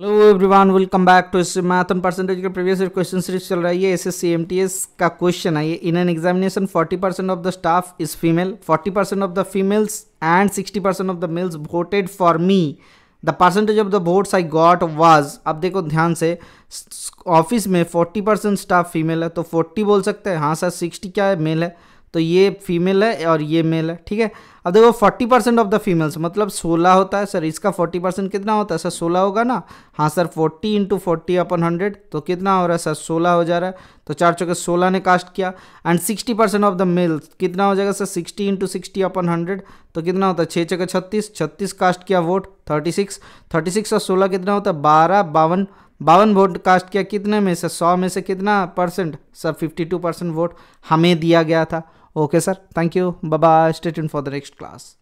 Hello everyone welcome back to इस मैथन percentage का प्रीवियस क्वेश्चन सीरीज चल रही है एस एस सी का क्वेश्चन है ये in an examination 40 percent of the staff is female 40 percent of the females and 60 percent of the males voted for me the percentage of the votes I got was अब देखो ध्यान से office में 40 percent staff female है तो 40 बोल सकते हैं हाँ सर 60 क्या है मेल है तो ये फीमेल है और ये मेल है ठीक है अब देखो forty percent of the females मतलब सोलह होता है सर इसका फोर्टी परसेंट कितना होता है सर सोलह होगा ना हाँ sir forty into forty upon hundred तो कितना हो रहा है सर सोलह हो जा रहा है तो चार चौके सोलह ने कास्ट किया and sixty percent of the males कितना हो जाएगा sir sixty into sixty upon hundred तो कितना होता है छः चौके छत्तीस छत्तीस कास्ट किया vote thirty six thirty six और सोलह कितना होता है बारह बावन बावन वोट कास्ट किया कितने में से सौ में से कितना percent sir fifty two percent vote हमें दिया गया था Okay, sir. Thank you. Bye-bye. Stay tuned for the next class.